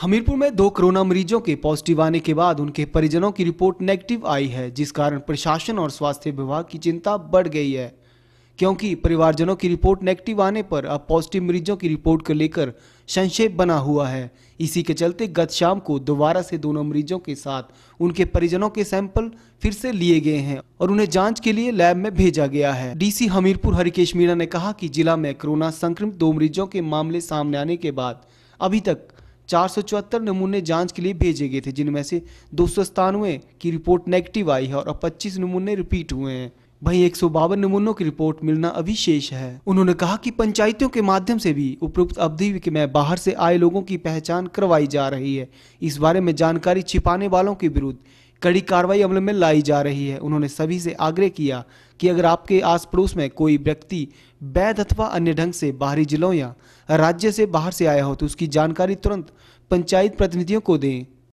हमीरपुर में दो कोरोना मरीजों के पॉजिटिव आने के बाद उनके परिजनों की रिपोर्ट नेगेटिव आई है जिस कारण प्रशासन और स्वास्थ्य विभाग की चिंता बढ़ गई है क्योंकि परिवारजनों की रिपोर्ट नेगेटिव आने पर अब पॉजिटिव मरीजों की रिपोर्ट को लेकर संशय बना हुआ है इसी के चलते गत शाम को दोबारा से दोनों मरीजों के साथ उनके परिजनों के सैंपल फिर से लिए गए हैं और उन्हें जांच के लिए लैब में भेजा गया है डीसी हमीरपुर हरिकेश मीणा ने कहा कि जिला में कोरोना संक्रमित दो मरीजों के मामले सामने आने के बाद अभी तक चार नमूने जांच के लिए भेजे गए थे जिनमें से दो की रिपोर्ट नेगेटिव आई है और पच्चीस नमूने रिपीट हुए हैं वहीं एक नमूनों की रिपोर्ट मिलना अभी शेष है उन्होंने कहा कि पंचायतों के माध्यम से भी उपरोक्त अवधि में बाहर से आए लोगों की पहचान करवाई जा रही है इस बारे में जानकारी छिपाने वालों के विरुद्ध कड़ी कार्रवाई अमल में लाई जा रही है उन्होंने सभी से आग्रह किया कि अगर आपके आस पड़ोस में कोई व्यक्ति वैध अथवा अन्य ढंग से बाहरी जिलों या राज्य से बाहर से आया हो तो उसकी जानकारी तुरंत पंचायत प्रतिनिधियों को दें